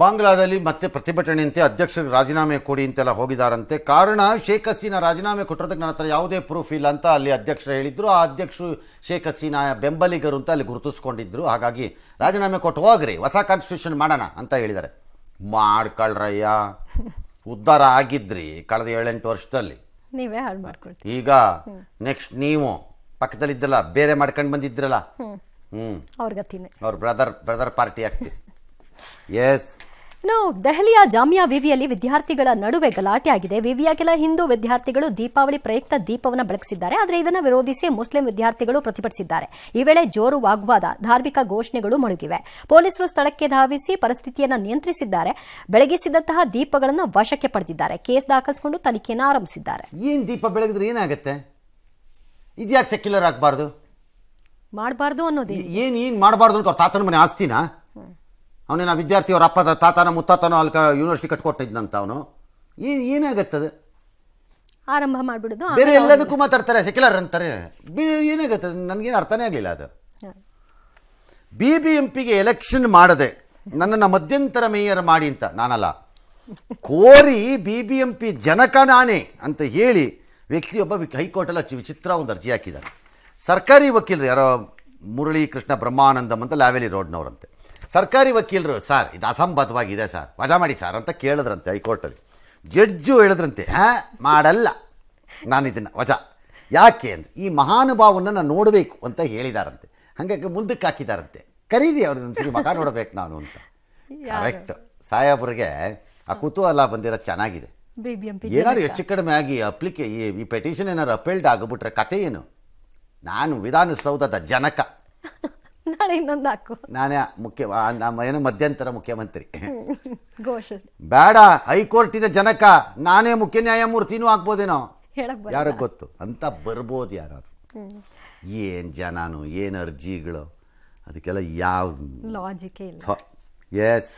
ಬಾಂಗ್ಲಾದಲ್ಲಿ ಮತ್ತೆ ಪ್ರತಿಭಟನೆಯಂತೆ ಅಧ್ಯಕ್ಷರಿಗೆ ರಾಜೀನಾಮೆ ಕೊಡಿ ಅಂತೆಲ್ಲ ಹೋಗಿದಾರಂತೆ ಕಾರಣ ಶೇಖ್ ಹಸೀನಾ ರಾಜೀನಾಮೆ ಕೊಟ್ಟಿರೋದಕ್ಕೆ ನನ್ನ ಹತ್ರ ಯಾವುದೇ ಪ್ರೂಫ್ ಇಲ್ಲ ಅಂತ ಅಲ್ಲಿ ಅಧ್ಯಕ್ಷರು ಹೇಳಿದ್ರು ಆ ಅಧ್ಯಕ್ಷರು ಶೇಖ್ ಹಸೀನಾ ಬೆಂಬಲಿಗರು ಅಂತ ಅಲ್ಲಿ ಗುರುತಿಸ್ಕೊಂಡಿದ್ರು ಹಾಗಾಗಿ ರಾಜೀನಾಮೆ ಕೊಟ್ಟು ಹೋಗ್ರಿ ಹೊಸ ಕಾನ್ಸ್ಟಿಟ್ಯೂಷನ್ ಮಾಡೋಣ ಅಂತ ಹೇಳಿದ್ದಾರೆ ಮಾಡ್ಕೊಳ್ರಯ್ಯ ಉದ್ಧಾರ ಆಗಿದ್ರಿ ಕಳೆದ ಏಳೆಂಟು ವರ್ಷದಲ್ಲಿ ನೀವೇ ಈಗ ನೆಕ್ಸ್ಟ್ ನೀವು ಪಕ್ಕದಲ್ಲಿದ್ದಲ್ಲ ಬೇರೆ ಮಾಡ್ಕೊಂಡು ಬಂದಿದ್ರಲ್ಲ ಹ್ಮ್ ಅವ್ರ ಬ್ರದರ್ ಬ್ರದರ್ ಪಾರ್ಟಿ ಆಗ್ತೀವಿ ಎಸ್ ಇನ್ನು ದೆಹಲಿಯ ಜಾಮಿಯಾ ವಿವಿಯಲ್ಲಿ ವಿದ್ಯಾರ್ಥಿಗಳ ನಡುವೆ ಗಲಾಟೆ ಆಗಿದೆ ವಿವಿಯ ಕೆಲ ಹಿಂದೂ ವಿದ್ಯಾರ್ಥಿಗಳು ದೀಪಾವಳಿ ಪ್ರಯುಕ್ತ ದೀಪವನ್ನು ಬೆಳಗಿಸಿದ್ದಾರೆ ಆದರೆ ಇದನ್ನು ವಿರೋಧಿಸಿ ಮುಸ್ಲಿಂ ವಿದ್ಯಾರ್ಥಿಗಳು ಪ್ರತಿಭಟಿಸಿದ್ದಾರೆ ಈ ವೇಳೆ ಜೋರು ವಾಗ್ವಾದ ಧಾರ್ಮಿಕ ಘೋಷಣೆಗಳು ಮೊಳಗಿವೆ ಪೊಲೀಸರು ಸ್ಥಳಕ್ಕೆ ಧಾವಿಸಿ ಪರಿಸ್ಥಿತಿಯನ್ನು ನಿಯಂತ್ರಿಸಿದ್ದಾರೆ ಬೆಳಗಿಸಿದಂತಹ ದೀಪಗಳನ್ನು ವಶಕ್ಕೆ ಪಡೆದಿದ್ದಾರೆ ಕೇಸ್ ದಾಖಲಿಸಿಕೊಂಡು ತನಿಖೆಯನ್ನು ಆರಂಭಿಸಿದ್ದಾರೆ ಏನು ದೀಪ ಬೆಳಗಿದ್ರೆ ಏನಾಗುತ್ತೆ ಇದ್ಯಾಕೆ ಸೆಕ್ಯುಲರ್ ಆಗಬಾರ್ದು ಮಾಡಬಾರ್ದು ಅನ್ನೋದು ಏನು ಏನು ಮಾಡಬಾರ್ದು ತಾತನ ಮನೆ ಆಸ್ತಿನಾ ಅವನೇನ ವಿದ್ಯಾರ್ಥಿ ಅವ್ರ ಅಪ್ಪದ ತಾತನ ಮುತ್ತಾತನೋ ಅಲ್ಲಿ ಯೂನಿವರ್ಸಿಟಿ ಕಟ್ಕೊಟ್ಟಿದ್ದಂತ ಅವನು ಏನು ಏನಾಗತ್ತದು ಆರಂಭ ಮಾಡಿಬಿಡೋದು ಬೇರೆ ಎಲ್ಲದಕ್ಕೂ ಮಾತಾಡ್ತಾರೆ ಸೆಕ್ಯುಲರ್ ಅಂತಾರೆ ಏನಾಗುತ್ತೆ ನನಗೇನು ಅರ್ಥನೇ ಆಗಲಿಲ್ಲ ಅದು ಬಿ ಬಿ ಎಂ ಪಿಗೆ ಎಲೆಕ್ಷನ್ ಮಾಡದೆ ನನ್ನನ್ನು ಮಧ್ಯಂತರ ಮೇಯರ್ ಮಾಡಿ ಅಂತ ನಾನಲ್ಲ ಕೋರಿ ಬಿ ಬಿ ಎಂ ಪಿ ಜನಕ ನಾನೇ ಅಂತ ಹೇಳಿ ವ್ಯಕ್ತಿಯೊಬ್ಬ ಹೈಕೋರ್ಟಲ್ಲಿ ವಿಚಿತ್ರ ಒಂದು ಅರ್ಜಿ ಹಾಕಿದ್ದಾರೆ ಸರ್ಕಾರಿ ವಕೀಲರು ಯಾರೋ ಮುರಳಿ ಕೃಷ್ಣ ಬ್ರಹ್ಮಾನಂದಂ ಅಂತ ಲಾವೇಲಿ ರೋಡ್ನವರಂತೆ ಸರ್ಕಾರಿ ವಕೀಲರು ಸರ್ ಇದು ಅಸಂಬದ್ಧವಾಗಿದೆ ಸರ್ ವಜಾ ಮಾಡಿ ಸರ್ ಅಂತ ಕೇಳಿದ್ರಂತೆ ಹೈಕೋರ್ಟಲ್ಲಿ ಜಡ್ಜು ಹೇಳಿದ್ರಂತೆ ಹಾ ಮಾಡಲ್ಲ ನಾನು ಇದನ್ನು ವಜಾ ಯಾಕೆ ಅಂತ ಈ ಮಹಾನುಭಾವನ್ನ ನಾನು ನೋಡಬೇಕು ಅಂತ ಹೇಳಿದಾರಂತೆ ಹಾಗಾಗಿ ಮುಂದಕ್ಕೆ ಹಾಕಿದಾರಂತೆ ಕರೀರಿ ಅವ್ರಿಗೆ ಮಗ ನೋಡಬೇಕು ನಾನು ಅಂತ ಕರೆಕ್ಟ್ ಸಾಹೇಬ್ರಿಗೆ ಆ ಕುತೂಹಲ ಬಂದಿರೋದು ಚೆನ್ನಾಗಿದೆ ಏನಾದ್ರು ಹೆಚ್ಚು ಕಡಿಮೆ ಆಗಿ ಅಪ್ಲಿಕೇ ಈ ಪೆಟಿಷನ್ ಏನಾದ್ರು ಅಪೇಲ್ಡ್ ಆಗಿಬಿಟ್ರೆ ಕತೆ ಏನು ನಾನು ವಿಧಾನಸೌಧದ ಜನಕ ನಾಳೆ ಇನ್ನೊಂದು ಹಾಕು ನಾನೇ ಮುಖ್ಯ ಏನು ಮಧ್ಯಂತರ ಮುಖ್ಯಮಂತ್ರಿ ಘೋಷ ಬೇಡ ಹೈಕೋರ್ಟ್ ಇದೆ ಜನಕ ನಾನೇ ಮುಖ್ಯ ನ್ಯಾಯಮೂರ್ತಿನೂ ಆಗ್ಬೋದೇನೋ ಯಾರಿಗೆ ಗೊತ್ತು ಅಂತ ಬರ್ಬೋದು ಯಾರಾದ್ರು ಏನು ಜನನು ಏನು ಅರ್ಜಿಗಳು ಅದಕ್ಕೆಲ್ಲ ಯಾವ ಲಾಜಿಕ್ ಎಸ್